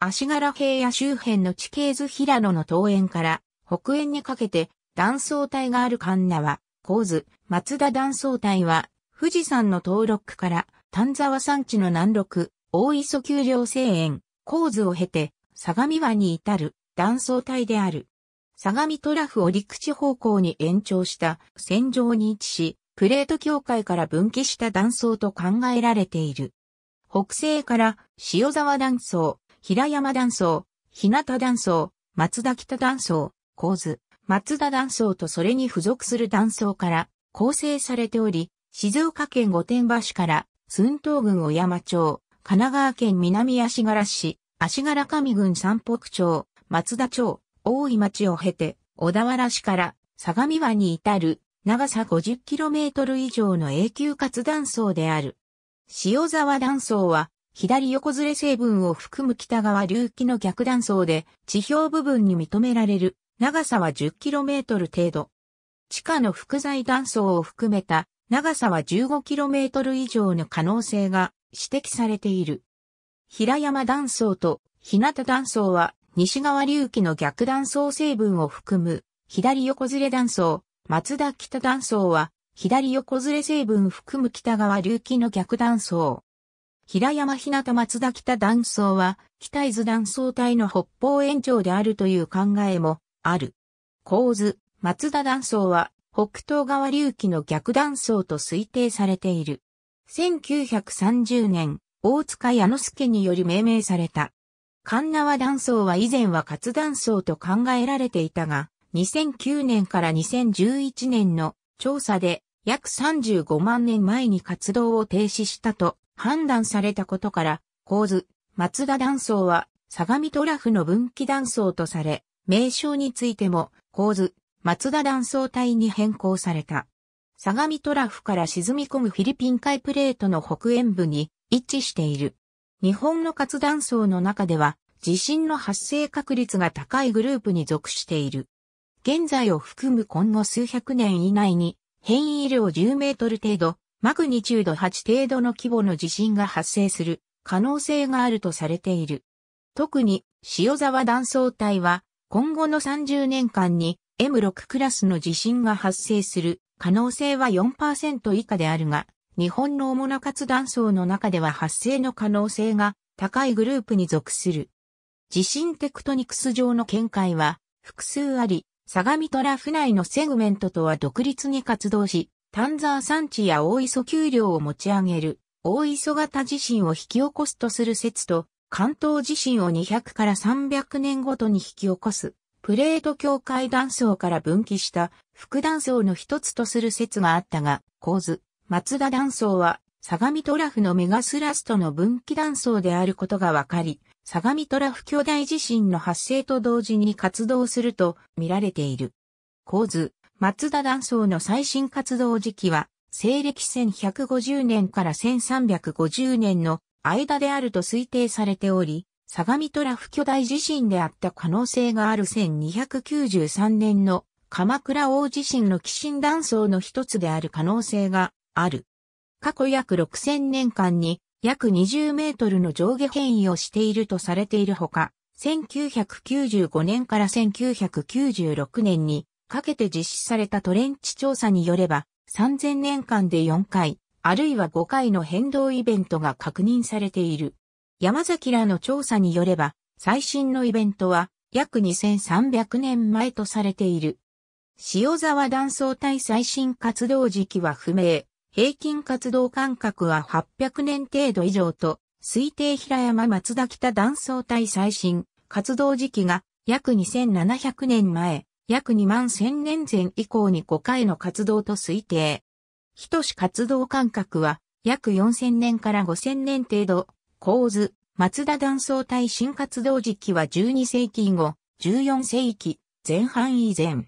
足柄平野周辺の地形図平野の東園から北園にかけて断層帯がある神奈は、構図、松田断層帯は、富士山の登録区から丹沢山地の南六、大磯丘陵西園、構図を経て、相模湾に至る断層帯である。相模トラフを陸地方向に延長した線上に位置し、プレート境界から分岐した断層と考えられている。北西から塩沢断層、平山断層、日向断層、松田北断層、構図、松田断層とそれに付属する断層から構成されており、静岡県御殿場市から寸東郡小山町、神奈川県南足柄市、足柄上郡三北町、松田町、大井町を経て、小田原市から相模湾に至る長さ 50km 以上の永久活断層である。塩沢断層は左横ずれ成分を含む北側流域の逆断層で地表部分に認められる長さは 10km 程度。地下の複材断層を含めた長さは 15km 以上の可能性が指摘されている。平山断層と日向断層は西側流域の逆断層成分を含む左横ずれ断層、松田北断層は左横ずれ成分含む北側流域の逆断層。平山日向松田北断層は、北伊豆断層帯の北方延長であるという考えもある。構図、松田断層は、北東側流域の逆断層と推定されている。1930年、大塚矢之助により命名された。神縄断層は以前は活断層と考えられていたが、2009年から2011年の調査で約35万年前に活動を停止したと判断されたことから、構図、松田断層は、相模トラフの分岐断層とされ、名称についても、構図、松田断層帯に変更された。相模トラフから沈み込むフィリピン海プレートの北縁部に位置している。日本の活断層の中では、地震の発生確率が高いグループに属している。現在を含む今後数百年以内に、変異量10メートル程度、マグニチュード8程度の規模の地震が発生する可能性があるとされている。特に塩沢断層帯は今後の30年間に M6 クラスの地震が発生する可能性は4%以下であるが、日本の主な活断層の中では発生の可能性が高いグループに属する。地震テクトニクス上の見解は複数あり、相模トラフ内のセグメントとは独立に活動し、丹沢山地や大磯丘陵を持ち上げる、大磯型地震を引き起こすとする説と、関東地震を200から300年ごとに引き起こす、プレート境界断層から分岐した副断層の一つとする説があったが、構図、松田断層は、相模トラフのメガスラストの分岐断層であることが分かり、相模トラフ巨大地震の発生と同時に活動すると見られている。構図、松田断層の最新活動時期は、西暦1150年から1350年の間であると推定されており、相模トラフ巨大地震であった可能性がある1293年の鎌倉大地震の起震断層の一つである可能性がある。過去約6000年間に約20メートルの上下変異をしているとされているほか、1995年から1996年にかけて実施されたトレンチ調査によれば、3000年間で4回、あるいは5回の変動イベントが確認されている。山崎らの調査によれば、最新のイベントは約2300年前とされている。塩沢断層帯最新活動時期は不明、平均活動間隔は800年程度以上と、推定平山松田北断層帯最新活動時期が約2700年前、約2万1000年前以降に5回の活動と推定。人し活動間隔は約4000年から5000年程度、構図、松田断層帯新活動時期は12世紀以後、14世紀前半以前。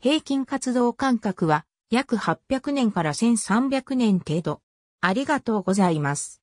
平均活動間隔は約800年から1300年程度。ありがとうございます。